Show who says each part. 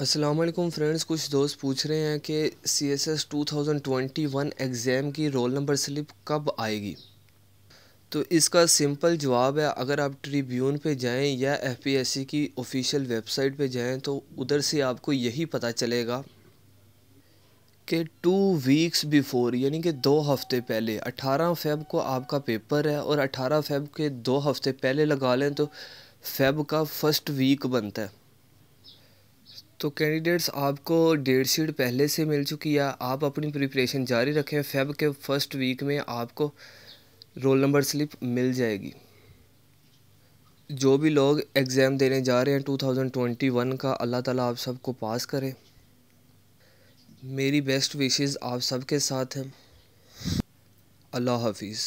Speaker 1: Aslam friends कुछ दोस्त पूछ रहे हैं कि C S S two thousand twenty one exam की रोल नंबर स्लिप कब आएगी तो इसका सिंपल जवाब है अगर आप ट्रिब्यून पे जाएं या एफ पी एस सी की ऑफिशियल वेबसाइट पे जाएं तो उधर से आपको यही पता चलेगा कि टू वीक्स बिफोर यानी कि दो हफ्ते पहले अट्ठारह फेब को आपका पेपर है और अठारह फेब के दो हफ्ते पहले लगा लें तो फेब का फर्स्ट वीक बनता है तो कैंडिडेट्स आपको डेट शीट पहले से मिल चुकी है आप अपनी प्रिपरेशन जारी रखें फेब के फर्स्ट वीक में आपको रोल नंबर स्लिप मिल जाएगी जो भी लोग एग्ज़ाम देने जा रहे हैं 2021 का अल्लाह ताला आप सबको पास करे मेरी बेस्ट विशेज़ आप सबके साथ हैं अल्लाह हाफिज़